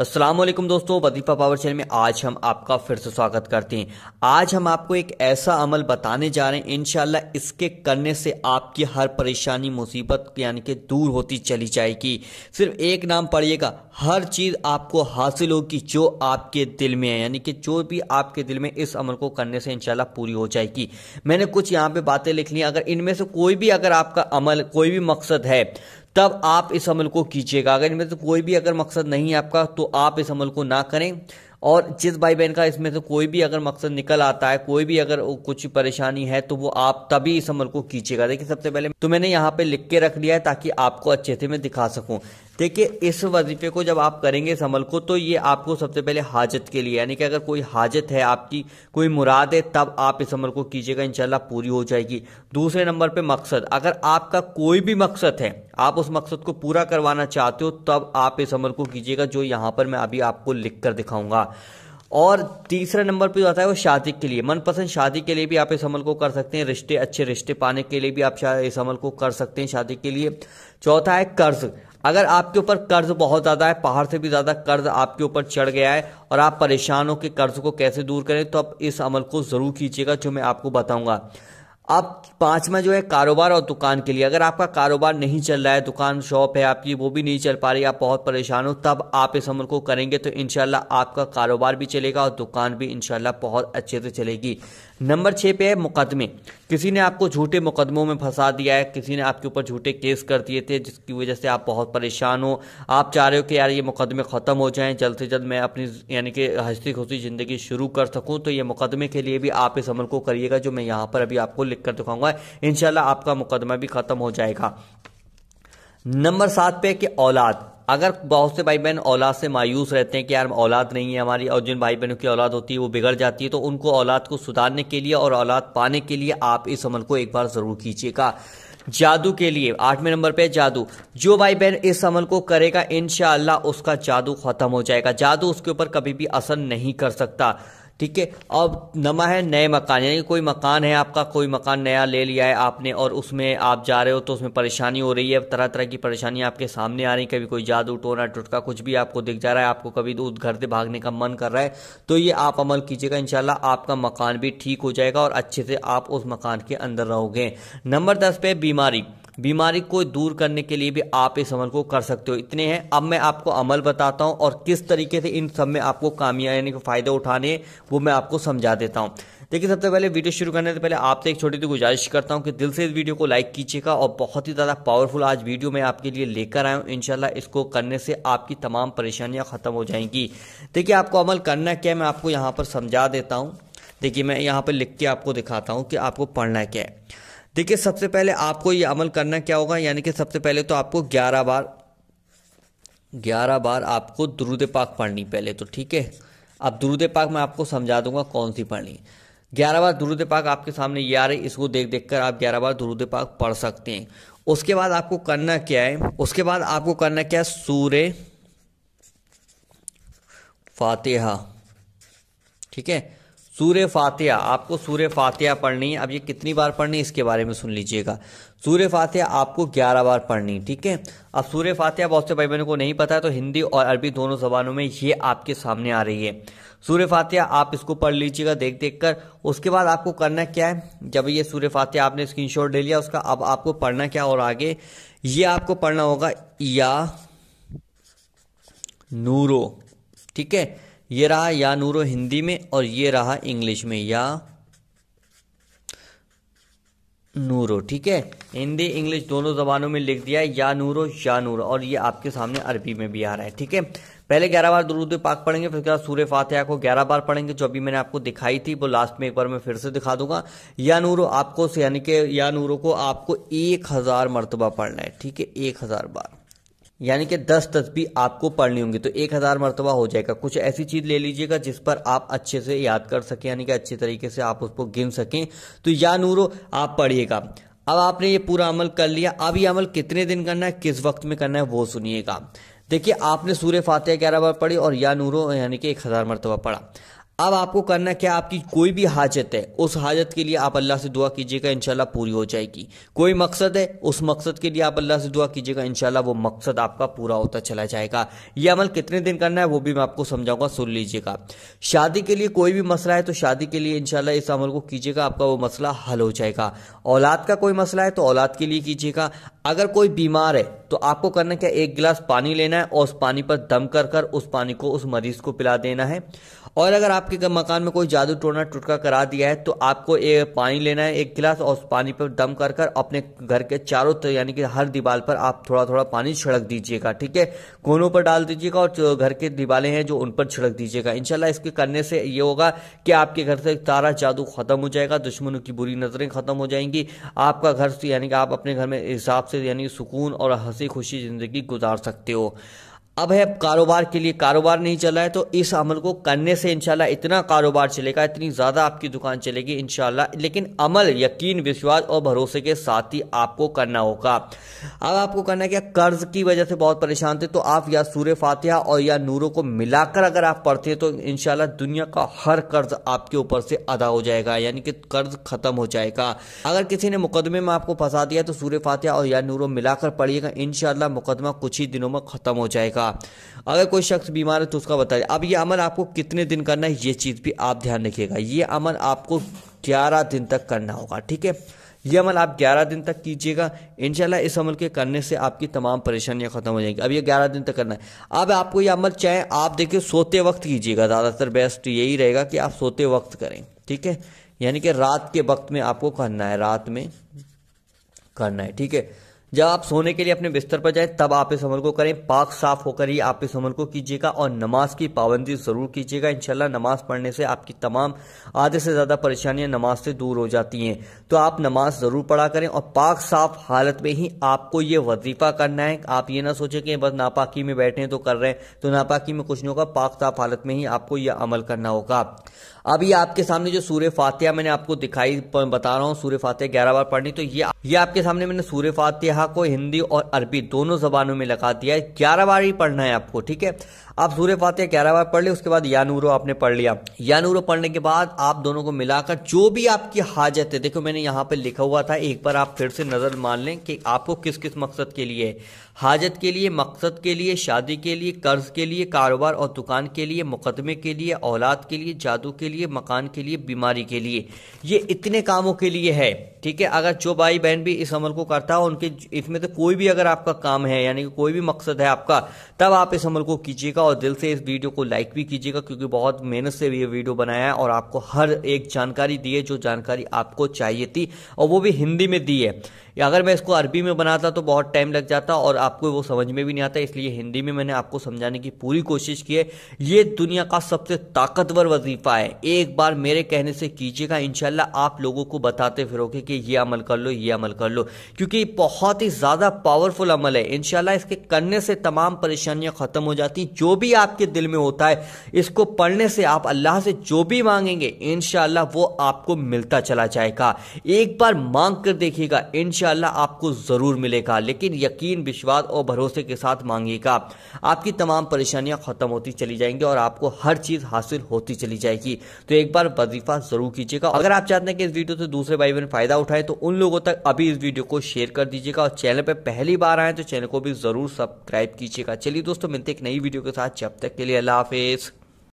असलम दोस्तों वदीफा power channel में आज हम आपका फिर से स्वागत करते हैं आज हम आपको एक ऐसा अमल बताने जा रहे हैं इन इसके करने से आपकी हर परेशानी मुसीबत यानी कि दूर होती चली जाएगी सिर्फ एक नाम पढ़िएगा हर चीज़ आपको हासिल होगी जो आपके दिल में है यानी कि जो भी आपके दिल में इस अमल को करने से इनशाला पूरी हो जाएगी मैंने कुछ यहाँ पर बातें लिख ली अगर इनमें से कोई भी अगर आपका अमल कोई भी मकसद है तब आप इस अमल को कीजिएगा अगर इनमें से तो कोई भी अगर मकसद नहीं है आपका तो आप इस अमल को ना करें और जिस भाई बहन का इसमें से कोई भी अगर मकसद निकल आता है कोई भी अगर कुछ परेशानी है तो वो आप तभी इस अमल को कीजिएगा देखिए सबसे पहले तो मैंने यहाँ पे लिख के रख लिया है ताकि आपको अच्छे से मैं दिखा सकूँ देखिए इस वजीफे को जब आप करेंगे इस अमल को तो ये आपको सबसे पहले हाजत के लिए यानी कि अगर कोई हाजत है आपकी कोई मुराद है तब आप इस अमल को कीजिएगा इंशाल्लाह पूरी हो जाएगी दूसरे नंबर पे मकसद अगर आपका कोई भी मकसद है आप उस मकसद को पूरा करवाना चाहते हो तब आप इस अमल को कीजिएगा जो यहाँ पर मैं अभी आपको लिख कर दिखाऊंगा और तीसरा नंबर पे जो आता है वो शादी के लिए मनपसंद शादी के लिए भी आप इस अमल को कर सकते हैं रिश्ते अच्छे रिश्ते पाने के लिए भी आप इस अमल को कर सकते हैं शादी के लिए चौथा है कर्ज अगर आपके ऊपर कर्ज बहुत ज़्यादा है पहाड़ से भी ज़्यादा कर्ज आपके ऊपर चढ़ गया है और आप परेशान हो कि कर्ज को कैसे दूर करें तो आप इस अमल को ज़रूर कीजिएगा जो मैं आपको बताऊंगा आप पांचवा जो है कारोबार और दुकान के लिए अगर आपका कारोबार नहीं चल रहा है दुकान शॉप है आपकी वो भी नहीं चल पा रही आप बहुत परेशान हो तब आप इस अमल को करेंगे तो इनशाला आपका कारोबार भी चलेगा और दुकान भी इनशाला बहुत अच्छे से चलेगी नंबर छः पे है मुकदमे किसी ने आपको झूठे मुकदमों में फंसा दिया है किसी ने आपके ऊपर झूठे केस कर दिए थे जिसकी वजह से आप बहुत परेशान हो आप चाह रहे हो कि यार ये मुकदमे ख़त्म हो जाएं जल्द से जल्द मैं अपनी यानी कि हंसती खुशी ज़िंदगी शुरू कर सकूं तो ये मुकदमे के लिए भी आप इस अमल को करिएगा जो मैं यहाँ पर अभी आपको क्लिक कर दिखाऊंगा इनशाला आपका मुकदमा भी ख़त्म हो जाएगा नंबर सात पे कि औलाद अगर बहुत से भाई बहन औलाद से मायूस रहते हैं कि यार औलाद नहीं है हमारी और जिन भाई बहनों की औलाद होती है वो बिगड़ जाती है तो उनको औलाद को सुधारने के लिए और औलाद पाने के लिए आप इस अमल को एक बार ज़रूर कीजिएगा जादू के लिए आठवें नंबर पे जादू जो भाई बहन इस अमल को करेगा इनशाला उसका जादू खत्म हो जाएगा जादू उसके ऊपर कभी भी असर नहीं कर सकता ठीक है अब नमा है नए मकान यानी कोई मकान है आपका कोई मकान नया ले लिया है आपने और उसमें आप जा रहे हो तो उसमें परेशानी हो रही है तरह तरह की परेशानी आपके सामने आ रही है कभी कोई जादू टोना टुटका कुछ भी आपको दिख जा रहा है आपको कभी उस घर से भागने का मन कर रहा है तो ये आप अमल कीजिएगा इनशाला आपका मकान भी ठीक हो जाएगा और अच्छे से आप उस मकान के अंदर रहोगे नंबर दस पे बीमारी बीमारी को दूर करने के लिए भी आप इस अमल को कर सकते हो इतने हैं अब मैं आपको अमल बताता हूँ और किस तरीके से इन सब में आपको कामयाब यानी कि फ़ायदे उठाने वो मैं आपको समझा देता हूँ देखिए सबसे पहले वीडियो शुरू करने से पहले आपसे एक छोटी सी गुजारिश करता हूँ कि दिल से इस वीडियो को लाइक कीजिएगा और बहुत ही ज़्यादा पावरफुल आज वीडियो मैं आपके लिए लेकर आया हूँ इनशाला इसको करने से आपकी तमाम परेशानियाँ ख़त्म हो जाएंगी देखिए आपको अमल करना क्या है मैं आपको यहाँ पर समझा देता हूँ देखिए मैं यहाँ पर लिख के आपको दिखाता हूँ कि आपको पढ़ना क्या है देखिए सबसे पहले आपको ये अमल करना क्या होगा यानी कि सबसे पहले तो आपको ग्यारह बार ग्यारह बार आपको दुरुद पाक पढ़नी पहले तो ठीक है अब दुरुद पाक मैं आपको समझा दूंगा कौन सी पढ़नी ग्यारह बार दुरुद पाक आपके सामने ये आ रही इसको देख देख कर आप ग्यारह बार दुरुद पाक पढ़ सकते हैं उसके बाद आपको करना क्या है उसके बाद आपको करना क्या है सूर्य फातेहा ठीक है सूर्य फातिया आपको सूर्य फातिया पढ़नी है अब ये कितनी बार पढ़नी इसके बारे में सुन लीजिएगा सूर्य फातिया आपको ग्यारह बार पढ़नी ठीक है अब सूर्य फातिया बहुत से भाई बहनों को नहीं पता है तो हिंदी और अरबी दोनों जबानों में ये आपके सामने आ रही है सूर्य फातिया आप इसको पढ़ लीजिएगा देख देख कर उसके बाद आपको करना क्या है जब ये सूर्य फातिया आपने स्क्रीनशॉट ले लिया उसका अब आपको पढ़ना क्या और आगे ये आपको पढ़ना होगा या नूरो ठीक है ये रहा या नूरो हिंदी में और ये रहा इंग्लिश में या नूरो ठीक है हिंदी इंग्लिश दोनों जबानों में लिख दिया है या नूरो या नूरो और ये आपके सामने अरबी में भी आ रहा है ठीक है पहले ग्यारह बार दरूद पाक पढ़ेंगे फिर उसके बाद सूर्य फातिहा को ग्यारह बार पढ़ेंगे जो अभी मैंने आपको दिखाई थी वो लास्ट में एक बार मैं फिर से दिखा दूंगा या नूरो आपको यानी कि या नूरो को आपको एक हज़ार मरतबा पढ़ना है ठीक है एक हज़ार बार यानी कि दस तस्वीर आपको पढ़नी होंगी तो एक हज़ार मरतबा हो जाएगा कुछ ऐसी चीज़ ले लीजिएगा जिस पर आप अच्छे से याद कर सकें यानी कि अच्छे तरीके से आप उसको गिन सकें तो या नूरो आप पढ़िएगा अब आपने ये पूरा अमल कर लिया अब ये अमल कितने दिन करना है किस वक्त में करना है वो सुनिएगा देखिए आपने सूर्य फातह ग्यारह बार पढ़ी और या नूरो यानी कि एक हज़ार मरतबा पढ़ा अब आपको करना क्या आपकी कोई भी हाजत है उस हाजत के लिए आप अल्लाह से दुआ कीजिएगा इनशाला पूरी हो जाएगी कोई मकसद है उस मकसद के लिए आप अल्लाह से दुआ कीजिएगा इनशाला वो मकसद आपका पूरा होता चला जाएगा ये अमल कितने दिन करना है वो भी मैं आपको समझाऊंगा सुन लीजिएगा शादी के लिए कोई भी मसला है तो शादी के लिए इनशाला इस अमल को कीजिएगा आपका वो मसला हल हो जाएगा औलाद का कोई मसला है तो औलाद के लिए कीजिएगा अगर कोई बीमार है तो आपको करना क्या एक गिलास पानी लेना है और उस पानी पर दम कर कर उस पानी को उस मरीज को पिला देना है और अगर आप आपके मकान में कोई जादू टोना टुटका करा दिया है तो आपको एक पानी लेना है एक गिलास और उस पानी पर दम कर कर अपने घर के चारों तरफ यानी कि हर दीवार पर आप थोड़ा थोड़ा पानी छिड़क दीजिएगा ठीक है कोनों पर डाल दीजिएगा और घर के दीवारें हैं जो उन पर छिड़क दीजिएगा इनशाला इसके करने से ये होगा कि आपके घर से सारा जादू खत्म हो जाएगा दुश्मनों की बुरी नजरें खत्म हो जाएंगी आपका घर यानी कि आप अपने घर में हिसाब से यानी सुकून और हंसी खुशी जिंदगी गुजार सकते हो अब है कारोबार के लिए कारोबार नहीं चला है तो इस अमल को करने से इंशाल्लाह इतना कारोबार चलेगा इतनी ज़्यादा आपकी दुकान चलेगी इंशाल्लाह लेकिन अमल यकीन विश्वास और भरोसे के साथ ही आपको करना होगा अब आपको करना है क्या कर्ज की वजह से बहुत परेशान थे तो आप या सूर्य फातिहा और या नूरों को मिलाकर अगर आप पढ़ते तो इनशाला दुनिया का हर कर्ज आपके ऊपर से अदा हो जाएगा यानी कि कर्ज खत्म हो जाएगा अगर किसी ने मुकदमे में आपको फंसा दिया तो सूर्य फातिहा और या नूरों मिलाकर पढ़िएगा इनशाला मुकदमा कुछ ही दिनों में खत्म हो जाएगा था अगर कोई शख्स बीमार है तो उसका बताइए अब ये अमल आपको कितने दिन करना है ये चीज़ भी आप ध्यान रखिएगा ये अमल आपको ग्यारह दिन तक करना होगा ठीक है ये अमल आप 11 दिन तक कीजिएगा इंशाल्लाह इस अमल के करने से आपकी तमाम परेशानियां ख़त्म हो जाएंगी अब ये 11 दिन तक करना है अब आपको ये अमल चाहे आप देखिए सोते वक्त कीजिएगा ज़्यादातर बेस्ट यही रहेगा कि आप सोते वक्त करें ठीक है यानी कि रात के वक्त में आपको करना है रात में करना है ठीक है जब आप सोने के लिए अपने बिस्तर पर जाएं तब आप इस अमल को करें पाक साफ होकर ही आप इस अमल को कीजिएगा और नमाज की पाबंदी ज़रूर कीजिएगा इंशाल्लाह नमाज पढ़ने से आपकी तमाम आधे से ज़्यादा परेशानियां नमाज से दूर हो जाती हैं तो आप नमाज ज़रूर पढ़ा करें और पाक साफ हालत में ही आपको ये वजीफ़ा करना है आप ये ना सोचें कि बस नापाकी में बैठे हैं तो कर रहे हैं तो नापाकी में कुछ नहीं होगा पाक साफ हालत में ही आपको यह अमल करना होगा अभी आपके सामने जो सूर्य फातिहा मैंने आपको दिखाई बता रहा हूँ सूर्य फातिहा ग्यारह बार पढ़नी तो ये ये आपके सामने मैंने सूर्य फातिहा को हिंदी और अरबी दोनों जबानों में लगा दिया है ग्यारह बार ही पढ़ना है आपको ठीक है आप सूर्य फातिहा ग्यारह बार पढ़ लिया उसके बाद या नूरो आपने पढ़ लिया या नूरो पढ़ने के बाद आप दोनों को मिलाकर जो भी आपकी हाजत है देखो मैंने यहाँ पर लिखा हुआ था एक बार आप फिर से नज़र मान लें कि आपको किस किस मकसद के लिए हाजत के लिए मकसद के लिए शादी के लिए कर्ज के लिए कारोबार और दुकान के लिए मुकदमे के लिए औलाद के लिए जादू के लिए लिए मकान के लिए बीमारी के लिए ये इतने कामों के लिए है ठीक है अगर जो भाई बहन भी इस अमल को करता हो उनके इसमें तो कोई भी अगर आपका काम है यानी कि कोई भी मकसद है आपका तब आप इस अमल को कीजिएगा और दिल से इस वीडियो को लाइक भी कीजिएगा क्योंकि बहुत मेहनत से ये वीडियो बनाया है और आपको हर एक जानकारी दी है जो जानकारी आपको चाहिए थी और वो भी हिंदी में दी है या अगर मैं इसको अरबी में बनाता तो बहुत टाइम लग जाता और आपको वो समझ में भी नहीं आता इसलिए हिंदी में मैंने आपको समझाने की पूरी कोशिश की है ये दुनिया का सबसे ताकतवर वजीफ़ा है एक बार मेरे कहने से कीजिएगा इनशाला आप लोगों को बताते फिरोगे कि ये अमल कर लो ये अमल कर लो क्योंकि बहुत ही ज़्यादा पावरफुल अमल है इनशाला इसके करने से तमाम परेशानियाँ ख़त्म हो जाती जो भी आपके दिल में होता है इसको पढ़ने से आप अल्लाह से जो भी मांगेंगे इनशाला वो आपको मिलता चला जाएगा एक बार मांग कर देखिएगा इनशा इन आपको ज़रूर मिलेगा लेकिन यकीन विश्वास और भरोसे के साथ मांगिएगा आपकी तमाम परेशानियां ख़त्म होती चली जाएंगी और आपको हर चीज़ हासिल होती चली जाएगी तो एक बार वजीफा ज़रूर कीजिएगा अगर आप चाहते हैं कि इस वीडियो से दूसरे भाई बहन फ़ायदा उठाए तो उन लोगों तक अभी इस वीडियो को शेयर कर दीजिएगा और चैनल पर पहली बार आए तो चैनल को भी ज़रूर सब्सक्राइब कीजिएगा चलिए दोस्तों मिलते एक नई वीडियो के साथ जब तक के लिए अल्लाह हाफिज़